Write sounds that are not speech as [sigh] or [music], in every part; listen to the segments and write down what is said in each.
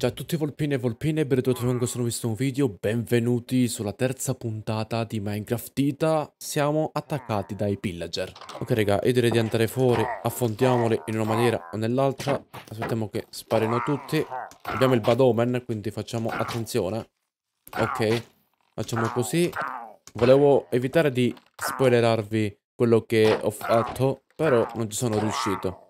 Ciao a tutti volpine e volpine, ben benvenuti in questo nuovo video, benvenuti sulla terza puntata di Minecraft Dita Siamo attaccati dai pillager Ok raga, io direi di andare fuori, affrontiamoli in una maniera o nell'altra Aspettiamo che sparino tutti Abbiamo il badomen, quindi facciamo attenzione Ok, facciamo così Volevo evitare di spoilerarvi quello che ho fatto, però non ci sono riuscito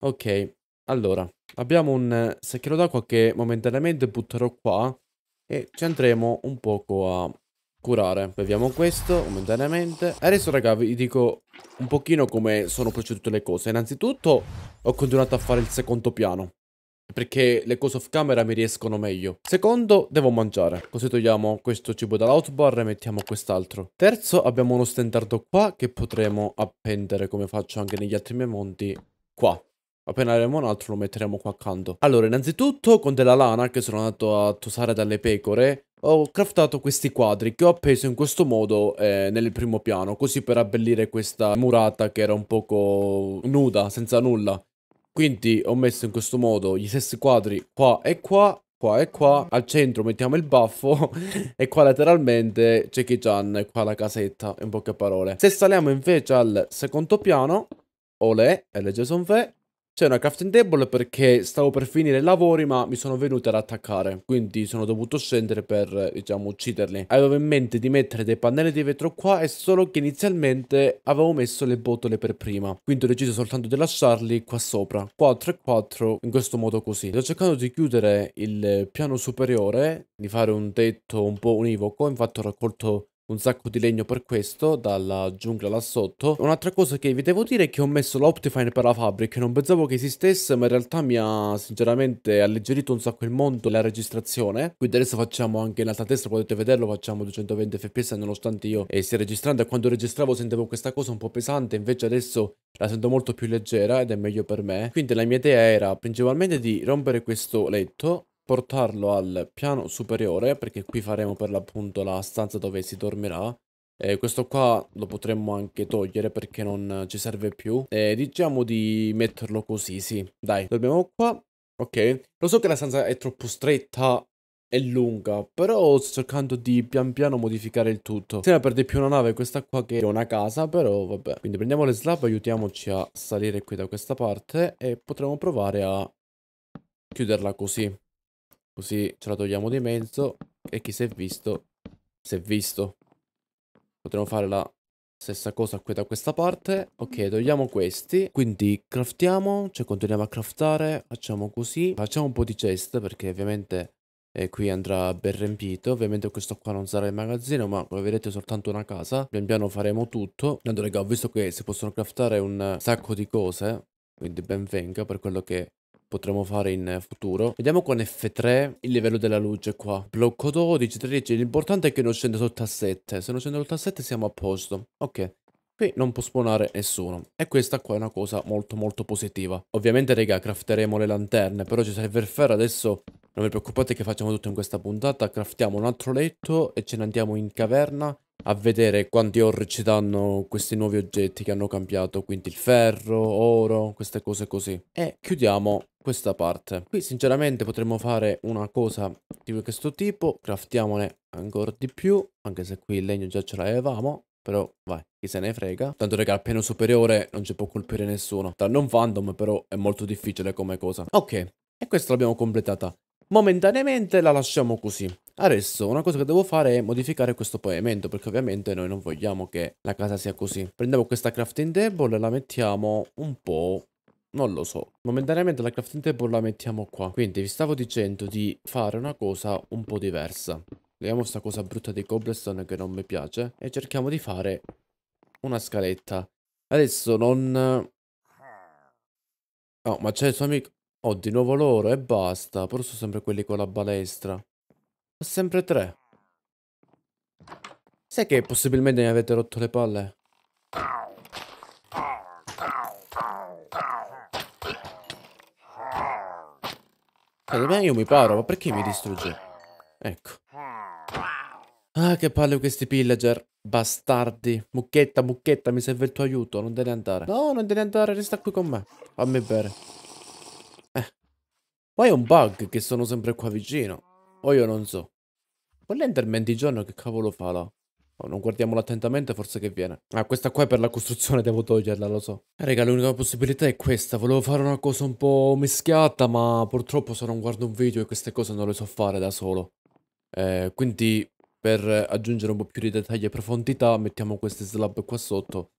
Ok, allora, abbiamo un eh, secchiello d'acqua che momentaneamente butterò qua e ci andremo un poco a curare. Beviamo questo momentaneamente. Adesso raga vi dico un pochino come sono procedute le cose. Innanzitutto ho continuato a fare il secondo piano perché le cose off camera mi riescono meglio. Secondo, devo mangiare. Così togliamo questo cibo dall'outbar e mettiamo quest'altro. Terzo, abbiamo uno stendardo qua che potremo appendere come faccio anche negli altri miei monti qua. Appena avremo un altro lo metteremo qua accanto. Allora, innanzitutto con della lana che sono andato a tosare dalle pecore, ho craftato questi quadri che ho appeso in questo modo eh, nel primo piano, così per abbellire questa murata che era un poco nuda, senza nulla. Quindi ho messo in questo modo gli stessi quadri qua e qua, qua e qua, al centro mettiamo il baffo [laughs] e qua lateralmente c'è Kijan e qua la casetta, in poche parole. Se saliamo invece al secondo piano, olè, Jason Sonfè, c'è cioè, una crafting table perché stavo per finire i lavori ma mi sono venuti ad attaccare, quindi sono dovuto scendere per, diciamo, ucciderli. Avevo in mente di mettere dei pannelli di vetro qua, è solo che inizialmente avevo messo le botole per prima, quindi ho deciso soltanto di lasciarli qua sopra, 4 e 4, in questo modo così. Sto cercando di chiudere il piano superiore, di fare un tetto un po' univoco, infatti ho raccolto un sacco di legno per questo, dalla giungla là sotto. Un'altra cosa che vi devo dire è che ho messo l'Optifine per la fabbrica, non pensavo che esistesse, ma in realtà mi ha sinceramente alleggerito un sacco il mondo la registrazione. Quindi adesso facciamo anche in alta testa potete vederlo, facciamo 220 fps nonostante io eh, stia registrando e quando registravo sentivo questa cosa un po' pesante, invece adesso la sento molto più leggera ed è meglio per me. Quindi la mia idea era principalmente di rompere questo letto portarlo al piano superiore, perché qui faremo per l'appunto la stanza dove si dormirà. E questo qua lo potremmo anche togliere perché non ci serve più. E diciamo di metterlo così, sì. Dai, dormiamo qua. Ok, lo so che la stanza è troppo stretta e lunga, però sto cercando di pian piano modificare il tutto. Se ne perde più una nave questa qua che è una casa, però vabbè. Quindi prendiamo le slab, aiutiamoci a salire qui da questa parte e potremo provare a chiuderla così. Così ce la togliamo di mezzo e chi si è visto, si è visto. Potremmo fare la stessa cosa qui da questa parte. Ok, togliamo questi. Quindi craftiamo, cioè continuiamo a craftare, facciamo così. Facciamo un po' di chest perché ovviamente eh, qui andrà ben riempito. Ovviamente questo qua non sarà il magazzino, ma come vedete è soltanto una casa. Pian piano faremo tutto. Tanto raga, ho visto che si possono craftare un sacco di cose, quindi ben venga per quello che potremo fare in futuro. Vediamo con F3 il livello della luce qua. Blocco 12, 13. L'importante è che non scende sotto a 7. Se non scende sotto a 7 siamo a posto. Ok. Qui non può spawnare nessuno. E questa qua è una cosa molto molto positiva. Ovviamente, raga, crafteremo le lanterne. Però ci serve il ferro adesso non vi preoccupate che facciamo tutto in questa puntata, craftiamo un altro letto e ce ne andiamo in caverna a vedere quanti horror ci danno questi nuovi oggetti che hanno cambiato, quindi il ferro, oro, queste cose così. E chiudiamo questa parte. Qui sinceramente potremmo fare una cosa di questo tipo, craftiamone ancora di più, anche se qui il legno già ce l'avevamo, però vai, chi se ne frega. Tanto raga, al piano superiore non ci può colpire nessuno, tranne un fandom però è molto difficile come cosa. Ok, e questa l'abbiamo completata. Momentaneamente la lasciamo così. Adesso una cosa che devo fare è modificare questo pavimento perché ovviamente noi non vogliamo che la casa sia così. Prendiamo questa crafting table e la mettiamo un po' Non lo so. Momentaneamente la crafting table la mettiamo qua. Quindi vi stavo dicendo di fare una cosa un po' diversa. Vediamo questa cosa brutta di cobblestone che non mi piace. E cerchiamo di fare una scaletta. Adesso non... Oh, ma c'è il suo amico... Oh, di nuovo loro e basta. Però sono sempre quelli con la balestra. Ho Sempre tre. Sai che possibilmente mi avete rotto le palle? Cioè, allora io mi paro, ma perché mi distrugge? Ecco. Ah, che palle questi pillager. Bastardi. Mucchetta, mucchetta, mi serve il tuo aiuto. Non devi andare. No, non devi andare, resta qui con me. Fammi bere. Eh. Poi è un bug che sono sempre qua vicino. Poi io non so. Quella Enderman di giorno che cavolo fa là? Oh, non guardiamolo attentamente, forse che viene. Ah, questa qua è per la costruzione, [laughs] devo toglierla, lo so. raga, l'unica possibilità è questa. Volevo fare una cosa un po' mischiata, ma purtroppo se non guardo un video e queste cose non le so fare da solo. Eh, quindi, per aggiungere un po' più di dettagli e profondità, mettiamo queste slab qua sotto.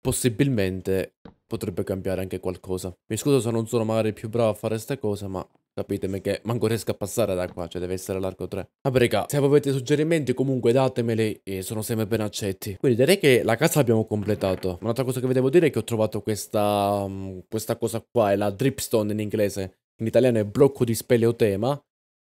Possibilmente potrebbe cambiare anche qualcosa. Mi scuso se non sono magari più bravo a fare queste cose, ma Capitemi che manco riesco a passare da qua, cioè deve essere l'arco 3. Vabbè raga, se avete suggerimenti comunque datemeli e sono sempre ben accetti. Quindi direi che la casa l'abbiamo completato. Un'altra cosa che vi devo dire è che ho trovato questa, mm, questa cosa qua, è la dripstone in inglese. In italiano è blocco di speleotema.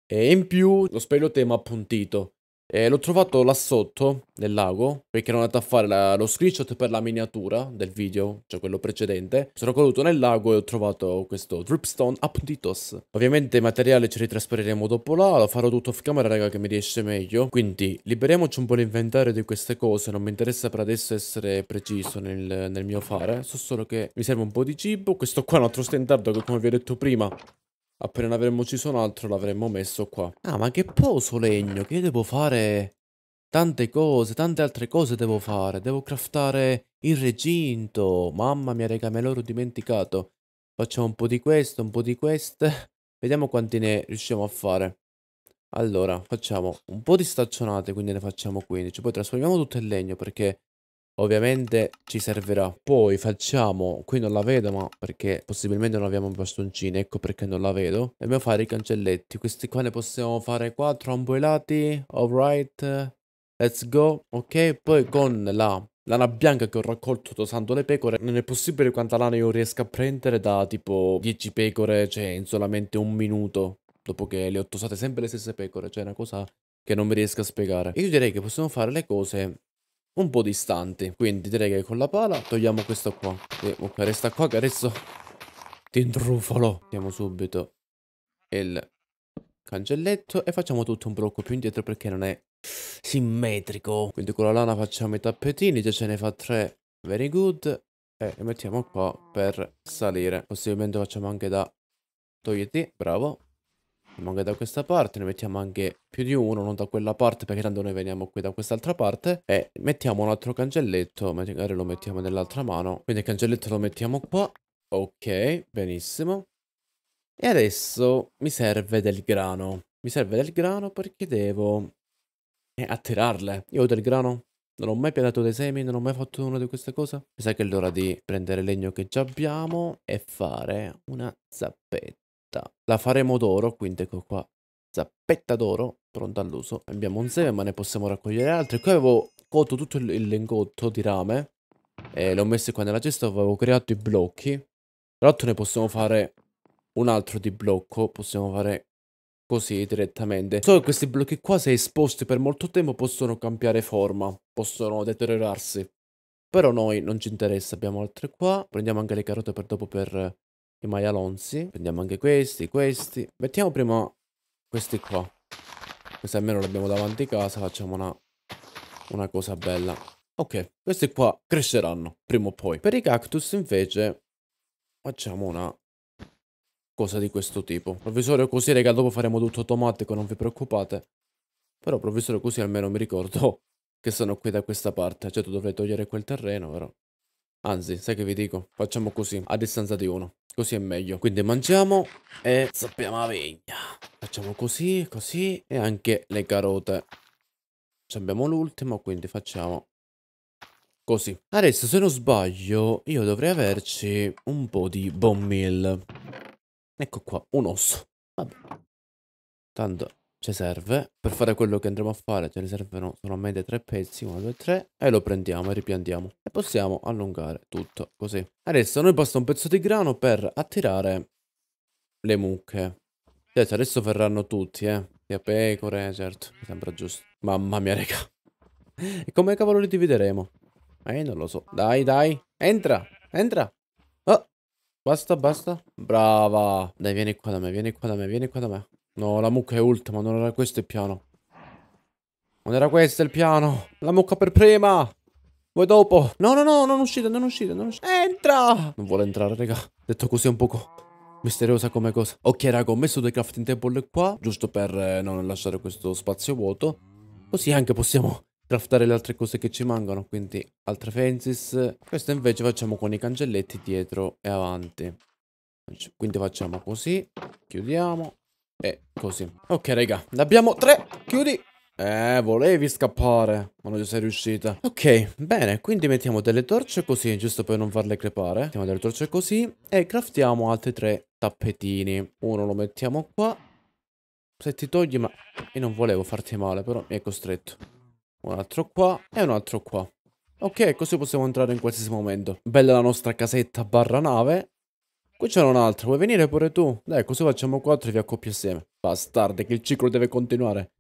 E in più lo speleotema appuntito. Eh, l'ho trovato là sotto, nel lago, perché ero andato a fare la, lo screenshot per la miniatura del video, cioè quello precedente. Sono caduto nel lago e ho trovato questo dripstone aptitos. Ovviamente il materiale ce li trasferiremo dopo là, lo farò tutto off camera raga che mi riesce meglio. Quindi liberiamoci un po' l'inventario di queste cose, non mi interessa per adesso essere preciso nel, nel mio fare. So solo che mi serve un po' di cibo, questo qua è un altro standard che come vi ho detto prima Appena avremmo ucciso un altro l'avremmo messo qua. Ah, ma che poso legno, che io devo fare tante cose, tante altre cose devo fare. Devo craftare il recinto. Mamma mia, raga, me l'ho dimenticato. Facciamo un po' di questo, un po' di queste. Vediamo quanti ne riusciamo a fare. Allora, facciamo un po' di staccionate, quindi ne facciamo 15. Poi trasformiamo tutto in legno perché Ovviamente ci servirà Poi facciamo Qui non la vedo ma perché possibilmente non abbiamo bastoncini Ecco perché non la vedo Dobbiamo fare i cancelletti Questi qua ne possiamo fare 4 ambo i lati Alright Let's go Ok poi con la Lana bianca che ho raccolto tosando le pecore Non è possibile quanta lana io riesco a prendere da tipo 10 pecore Cioè in solamente un minuto Dopo che le ho tosate sempre le stesse pecore Cioè è una cosa che non mi riesco a spiegare Io direi che possiamo fare le cose un po' distanti. Quindi direi che con la pala togliamo questo qua. E, ok, resta qua che adesso ti intrufolo. Mettiamo subito il cancelletto e facciamo tutto un blocco più indietro perché non è simmetrico. Quindi con la lana facciamo i tappetini, già ce ne fa tre. Very good. E li mettiamo qua per salire. Possibilmente facciamo anche da... Togliti, bravo. Anche da questa parte, ne mettiamo anche più di uno, non da quella parte perché tanto noi veniamo qui da quest'altra parte e mettiamo un altro cancelletto, magari lo mettiamo nell'altra mano. Quindi il cancelletto lo mettiamo qua, ok, benissimo. E adesso mi serve del grano, mi serve del grano perché devo eh, attirarle. Io ho del grano, non ho mai piantato dei semi, non ho mai fatto una di queste cose. Mi sa che è l'ora di prendere il legno che già abbiamo e fare una zappetta zappetta. La faremo d'oro, quindi ecco qua. Zappetta d'oro, pronta all'uso. Abbiamo un seme, ma ne possiamo raccogliere altri. Qui avevo cotto tutto il, il lingotto di rame. E l'ho messo qua nella cesta, avevo creato i blocchi. Tra l'altro ne possiamo fare un altro di blocco. Possiamo fare così direttamente. Solo che questi blocchi qua, se esposti per molto tempo, possono cambiare forma. Possono deteriorarsi. Però noi non ci interessa, abbiamo altre qua. Prendiamo anche le carote per dopo per i maialonzi. Prendiamo anche questi, questi. Mettiamo prima questi qua. Questi almeno li abbiamo davanti a casa, facciamo una, una cosa bella. Ok, questi qua cresceranno, prima o poi. Per i cactus invece facciamo una cosa di questo tipo. Provvisorio così, raga, dopo faremo tutto automatico, non vi preoccupate. Però provvisorio così almeno mi ricordo [laughs] che sono qui da questa parte. Certo cioè, dovrei togliere quel terreno, però... Anzi, sai che vi dico? Facciamo così, a distanza di uno. Così è meglio. Quindi mangiamo e zappiamo la vegna. Facciamo così, così e anche le carote. Ci abbiamo l'ultimo, quindi facciamo così. Adesso, se non sbaglio, io dovrei averci un po' di bone meal. Ecco qua, un osso. Vabbè. Tanto ci cioè, serve per fare quello che andremo a fare ce ne servono solamente tre pezzi 1 2 3 e lo prendiamo e ripiantiamo e possiamo allungare tutto così adesso noi basta un pezzo di grano per attirare le mucche certo adesso verranno tutti eh sia pecore certo mi sembra giusto mamma mia raga e come cavolo li divideremo eh non lo so dai dai entra entra oh. basta basta brava dai vieni qua da me vieni qua da me vieni qua da me No, la mucca è ultima, non era questo il piano. Non era questo il piano. La mucca per prima. Voi dopo. No, no, no, non uscite, non uscite, non uscite. Entra! Non vuole entrare, raga. Detto così è un poco misteriosa come cosa. Ok, raga, ho messo dei crafting table qua, giusto per eh, non lasciare questo spazio vuoto. Così anche possiamo craftare le altre cose che ci mancano, quindi altre fences. Questo invece facciamo con i cancelletti dietro e avanti. Quindi facciamo così, chiudiamo, e così. Ok, raga. Ne abbiamo tre. Chiudi. Eh, volevi scappare, ma non ci sei riuscita. Ok, bene, quindi mettiamo delle torce così, giusto per non farle crepare. Mettiamo delle torce così e craftiamo altri tre tappetini. Uno lo mettiamo qua. Se ti togli, ma io non volevo farti male, però mi è costretto. Un altro qua e un altro qua. Ok, così possiamo entrare in qualsiasi momento. Bella la nostra casetta barra nave. Qui c'era un altro, vuoi venire pure tu? Dai, così facciamo quattro e vi accoppi assieme. Bastarde, che il ciclo deve continuare.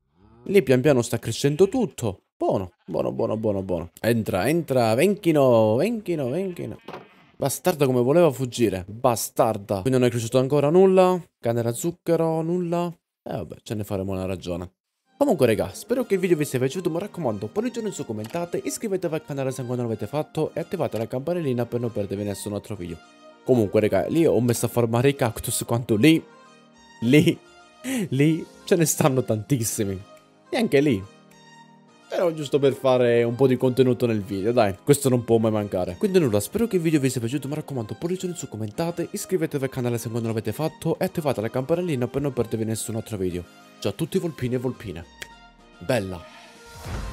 Lì pian piano sta crescendo tutto. Buono, buono, buono, buono, buono. Entra, entra, venchino, venchino, venchino. Bastarda come voleva fuggire. Bastarda. Quindi non è cresciuto ancora nulla. Cane da zucchero, nulla. E eh, vabbè, ce ne faremo una ragione. Comunque raga, spero che il video vi sia piaciuto, mi raccomando, in su commentate, iscrivetevi al canale se ancora non l'avete fatto e attivate la campanellina per non perdervi nessun altro video. Comunque, raga, lì ho messo a formare i cactus quanto lì, lì, lì ce ne stanno tantissimi. E anche lì. Però giusto per fare un po' di contenuto nel video, dai, questo non può mai mancare. Quindi nulla, spero che il video vi sia piaciuto, mi raccomando pollice in su, commentate, iscrivetevi al canale se non l'avete fatto e attivate la campanellina per non perdervi nessun altro video. Ciao a tutti volpini e volpine. Bella!